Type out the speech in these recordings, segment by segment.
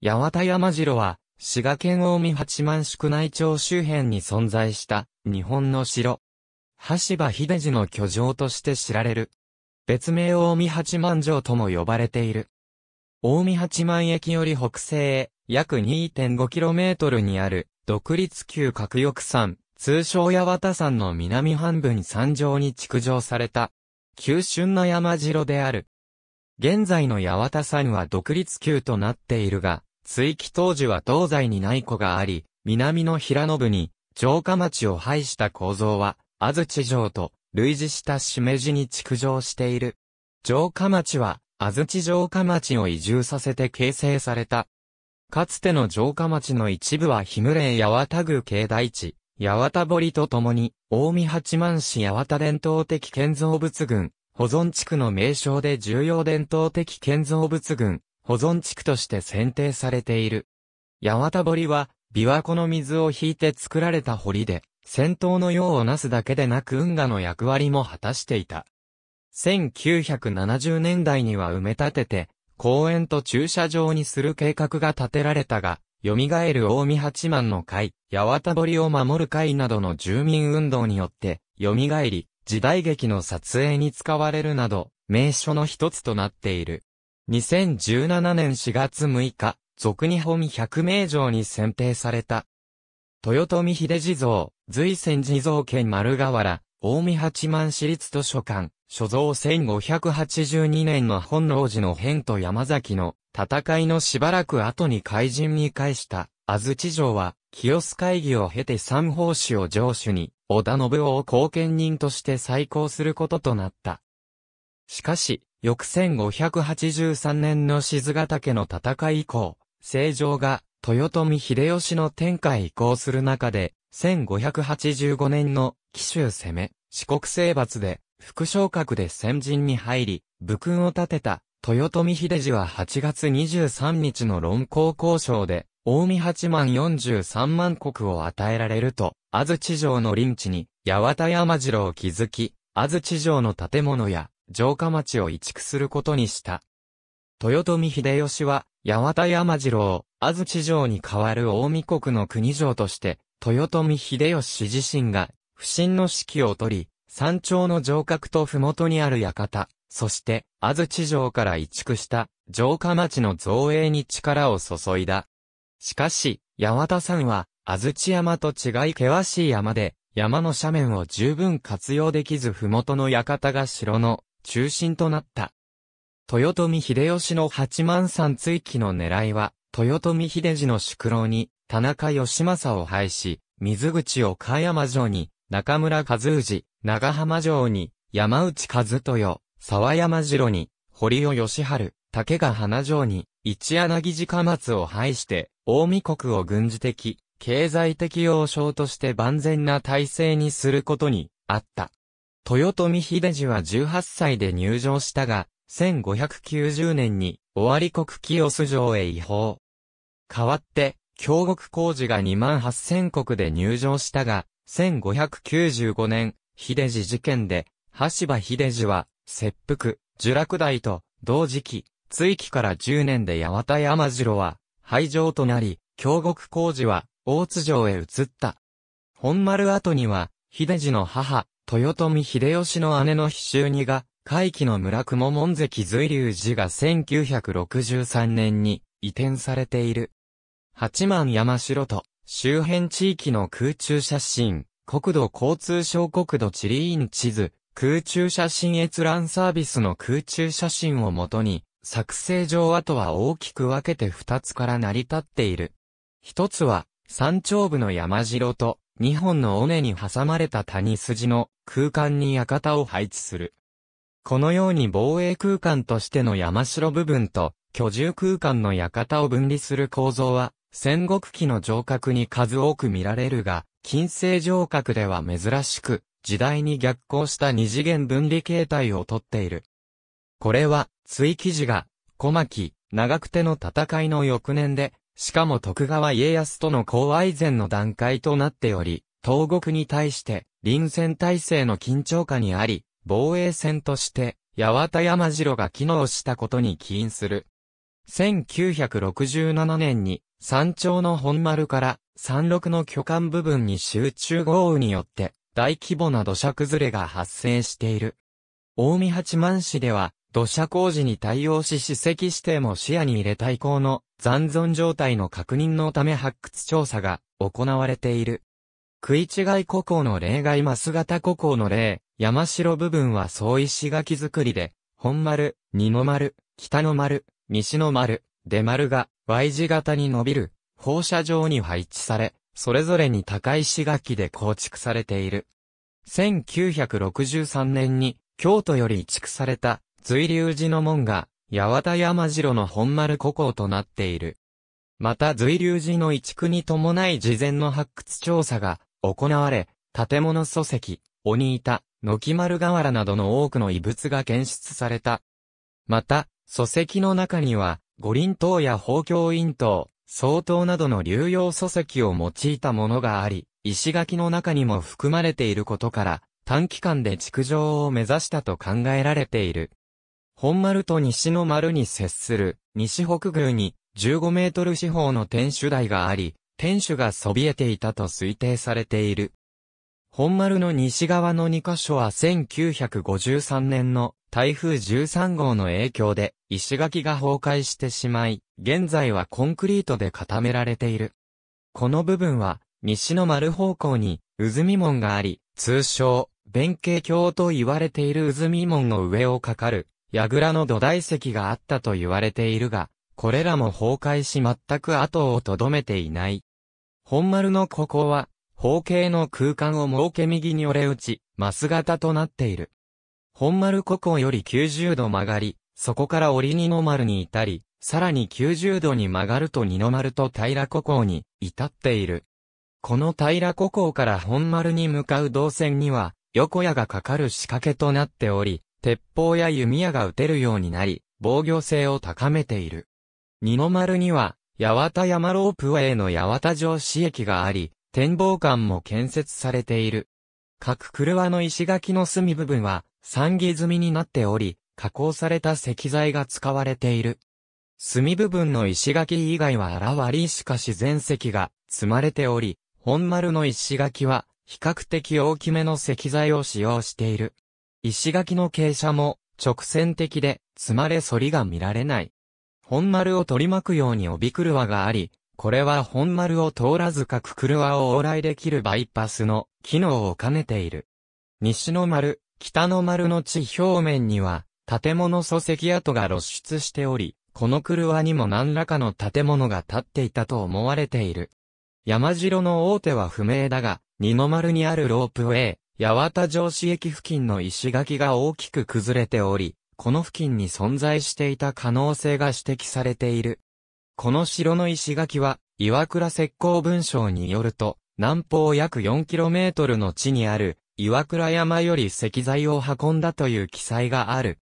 八幡山城は、滋賀県大見八幡宿内町周辺に存在した、日本の城。羽柴秀治の居城として知られる。別名大見八幡城とも呼ばれている。大見八幡駅より北西へ、約 2.5km にある、独立級角翼山、通称八幡山の南半分山上に築城された、急峻な山城である。現在の八幡山は独立級となっているが、追記当時は東西に内湖があり、南の平野に城下町を配した構造は、安土城と類似したしめじに築城している。城下町は、安土城下町を移住させて形成された。かつての城下町の一部は日暮れ八幡宮境内地、八幡堀とともに、近江八幡市八幡伝統的建造物群、保存地区の名称で重要伝統的建造物群、保存地区として選定されている。八幡堀は、琵琶湖の水を引いて作られた堀で、戦闘の用をなすだけでなく運河の役割も果たしていた。1970年代には埋め立てて、公園と駐車場にする計画が立てられたが、蘇る大見八幡の会、八幡堀を守る会などの住民運動によって、蘇り、時代劇の撮影に使われるなど、名所の一つとなっている。2017年4月6日、俗日本百名城に選定された。豊臣秀地蔵、随仙地蔵県丸河原、大見八幡市立図書館、所蔵1582年の本能寺の変と山崎の戦いのしばらく後に怪人に返した安土城は、清須会議を経て三宝師を城主に、織田信夫を後見人として再興することとなった。しかし、翌1583年の静ヶ岳の戦い以降、成城が豊臣秀吉の天下へ移行する中で、1585年の紀州攻め、四国征伐で副昇格で先陣に入り、武勲を立てた豊臣秀治は8月23日の論功交渉で、大見八万四十三万国を与えられると、安土城の臨地に、八幡山城を築き、安土城の建物や、城下町を移築することにした。豊臣秀吉は、八幡山城を、安土城に代わる大見国の国城として、豊臣秀吉自身が、不審の指揮を取り、山頂の城郭と麓にある館、そして、安土城から移築した城下町の造営に力を注いだ。しかし、八幡山は、安土山と違い険しい山で、山の斜面を十分活用できず麓の館が城の中心となった。豊臣秀吉の八幡山追記の狙いは、豊臣秀治の宿老に田中義政を廃し、水口を岡山城に、中村和氏、長浜城に、山内和豊、沢山城に、堀尾義春、竹が花城に、一柳近松を廃して、大見国を軍事的、経済的要衝として万全な体制にすることに、あった。豊臣秀治は18歳で入城したが、1590年に、尾張国清洲城へ移法。代わって、京国工事が2万8000国で入城したが、1595年、秀治事件で、橋場秀治は、切腹、呪落大と、同時期、追記から10年で八幡山城は、廃城となり、京国工事は、大津城へ移った。本丸後には、秀治の母、豊臣秀吉の姉の秘州にが、会期の村雲門関随流寺が1963年に移転されている。八幡山城と周辺地域の空中写真、国土交通省国土地理院地図、空中写真閲覧サービスの空中写真をもとに、作成上跡は大きく分けて二つから成り立っている。一つは、山頂部の山城と、2本の尾根に挟まれた谷筋の空間に館を配置する。このように防衛空間としての山城部分と居住空間の館を分離する構造は戦国期の城郭に数多く見られるが、近世城郭では珍しく、時代に逆行した二次元分離形態をとっている。これは、追記事が、小牧、長久手の戦いの翌年で、しかも徳川家康との交愛前の段階となっており、東国に対して臨戦体制の緊張下にあり、防衛戦として八幡山城が機能したことに起因する。1967年に山頂の本丸から山麓の巨漢部分に集中豪雨によって大規模な土砂崩れが発生している。大見八幡市では土砂工事に対応し史跡指定も視野に入れた遺構の残存状態の確認のため発掘調査が行われている。食い違い古校の例外マス型古校の例、山城部分は総石垣造りで、本丸、二の丸、北の丸、西の丸、出丸が Y 字型に伸びる放射状に配置され、それぞれに高い石垣で構築されている。1963年に京都より移築された随流寺の門が、八幡山城の本丸古校となっている。また随流寺の移築に伴い事前の発掘調査が行われ、建物礎石、鬼板、軒丸瓦などの多くの遺物が検出された。また、礎石の中には、五輪塔や宝鏡院塔、総塔などの流用礎石を用いたものがあり、石垣の中にも含まれていることから、短期間で築城を目指したと考えられている。本丸と西の丸に接する西北宮に15メートル四方の天守台があり、天守がそびえていたと推定されている。本丸の西側の2カ所は1953年の台風13号の影響で石垣が崩壊してしまい、現在はコンクリートで固められている。この部分は西の丸方向に渦見門があり、通称、弁慶橋と言われている渦見門の上をかかる櫓の土台石があったと言われているが、これらも崩壊し全く後をとどめていない。本丸のここは、方形の空間を設け右に折れ打ち、マス型となっている。本丸ここより90度曲がり、そこから折二の丸に至り、さらに90度に曲がると二の丸と平古こに至っている。この平古こから本丸に向かう動線には、横屋がかかる仕掛けとなっており、鉄砲や弓矢が撃てるようになり、防御性を高めている。二の丸には、八幡山ロープウェイの八幡城市駅があり、展望館も建設されている。各車の石垣の隅部分は、産義済みになっており、加工された石材が使われている。隅部分の石垣以外は荒割りしか自然石が積まれており、本丸の石垣は比較的大きめの石材を使用している。石垣の傾斜も直線的で積まれ反りが見られない。本丸を取り巻くように帯車があり、これは本丸を通らず各車を往来できるバイパスの機能を兼ねている。西の丸、北の丸の地表面には建物礎石跡が露出しており、この車にも何らかの建物が建っていたと思われている。山城の大手は不明だが、二の丸にあるロープウェイ、八幡城市駅付近の石垣が大きく崩れており、この付近に存在していた可能性が指摘されている。この城の石垣は、岩倉石膏文章によると、南方約 4km の地にある、岩倉山より石材を運んだという記載がある。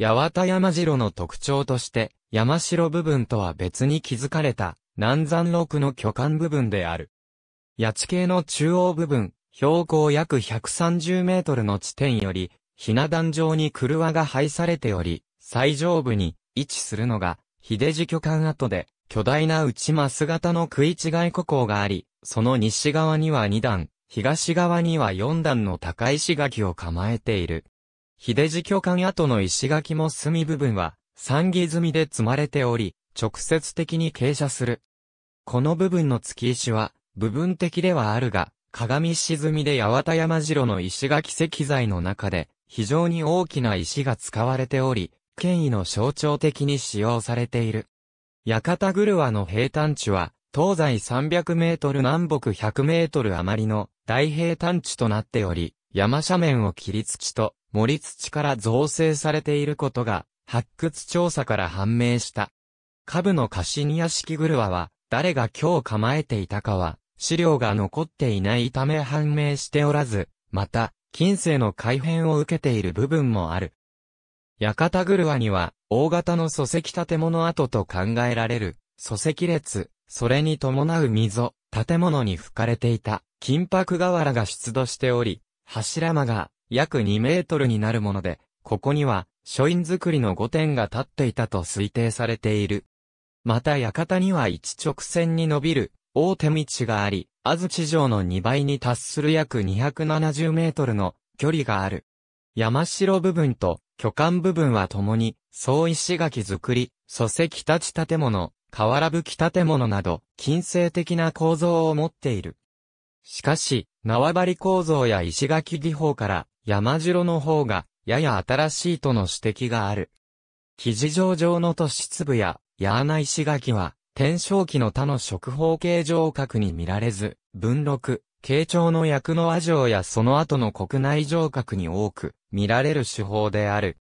八幡山城の特徴として、山城部分とは別に築かれた、南山麓の巨漢部分である。八地形の中央部分、標高約130メートルの地点より、ひな壇上に車が配されており、最上部に位置するのが、秀治巨艦跡で、巨大な内マス型の食い違い湖港があり、その西側には2段、東側には4段の高石垣を構えている。秀治巨艦跡の石垣も隅部分は、三木積みで積まれており、直接的に傾斜する。この部分の月石は、部分的ではあるが、鏡沈みで八幡山城の石垣石材の中で、非常に大きな石が使われており、権威の象徴的に使用されている。ぐる車の平坦地は、東西300メートル南北100メートル余りの大平坦地となっており、山斜面を切り土と森土から造成されていることが、発掘調査から判明した。下部のシニ屋敷車は、誰が今日構えていたかは、資料が残っていないため判明しておらず、また、近世の改変を受けている部分もある。屋形車には、大型の礎石建物跡と考えられる、礎石列、それに伴う溝、建物に吹かれていた、金箔瓦が出土しており、柱間が約2メートルになるもので、ここには、書院造りの5点が立っていたと推定されている。また館には一直線に伸びる、大手道があり、安土城の2倍に達する約270メートルの距離がある。山城部分と巨漢部分は共に、総石垣造り、礎石立ち建物、河原吹き建物など、近世的な構造を持っている。しかし、縄張り構造や石垣技法から、山城の方が、やや新しいとの指摘がある。記事上の都市部や、やーな石垣は、天正期の他の食方形状格に見られず、文禄、慶長の役の和上やその後の国内上格に多く見られる手法である。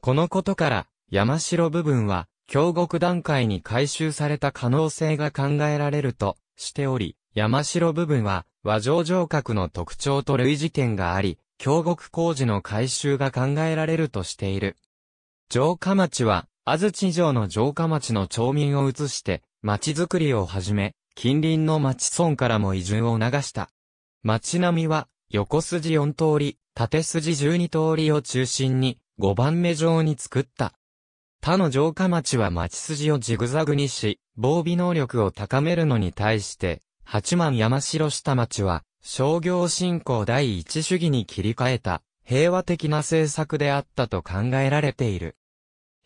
このことから、山城部分は、京極段階に回収された可能性が考えられるとしており、山城部分は和上城郭の特徴と類似点があり、京極工事の改修が考えられるとしている。城下町は安土城の城下町の町民を移して、町づくりをはじめ、近隣の町村からも移住を流した。町並みは、横筋4通り、縦筋12通りを中心に、5番目状に作った。他の城下町は町筋をジグザグにし、防備能力を高めるのに対して、八幡山城下町は、商業振興第一主義に切り替えた、平和的な政策であったと考えられている。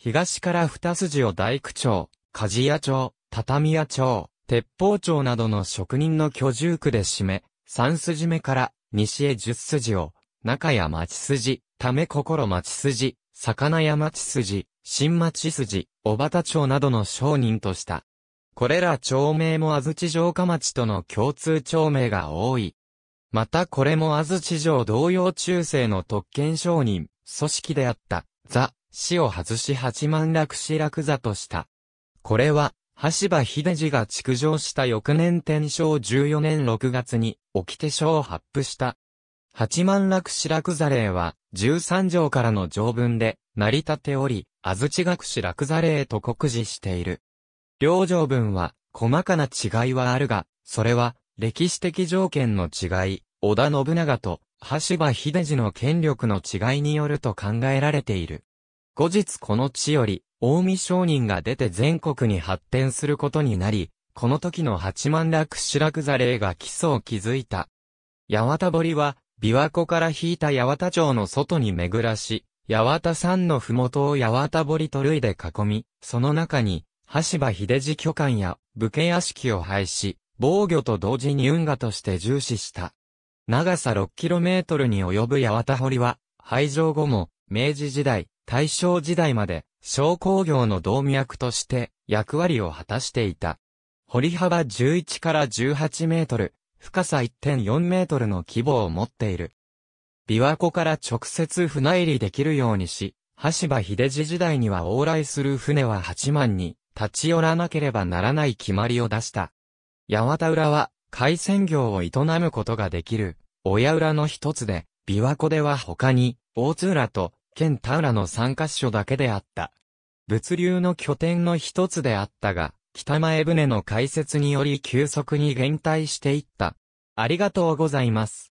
東から二筋を大工町、鍛冶屋町、畳屋町、鉄砲町などの職人の居住区で締め、三筋目から西へ十筋を、中屋町筋、ため心町筋、魚屋町筋、新町筋、小畑町などの商人とした。これら町名も安土城下町との共通町名が多い。またこれも安土城同様中世の特権商人、組織であった、ザ・死を外し八万楽死落座とした。これは、橋場秀治が築城した翌年天正14年6月に、起手書を発布した。八万楽死落座令は、13条からの条文で、成り立っており、安土学士落座令と告示している。両条文は、細かな違いはあるが、それは、歴史的条件の違い、織田信長と、橋場秀治の権力の違いによると考えられている。後日この地より、近江商人が出て全国に発展することになり、この時の八万楽白楽座令が基礎を築いた。八幡堀は、琵琶湖から引いた八幡町の外に巡らし、八幡山の麓を八幡堀と類で囲み、その中に、橋場秀治巨館や武家屋敷を廃止、防御と同時に運河として重視した。長さ6トルに及ぶ八幡堀は、廃城後も、明治時代、大正時代まで商工業の動脈として役割を果たしていた。堀幅11から18メートル、深さ1.4メートルの規模を持っている。琵琶湖から直接船入りできるようにし、橋場秀治時代には往来する船は8万に立ち寄らなければならない決まりを出した。八幡浦は海鮮業を営むことができる、親浦の一つで、琵琶湖では他に、大津浦と県田浦の3カ所だけであった。物流の拠点の一つであったが、北前船の開設により急速に減退していった。ありがとうございます。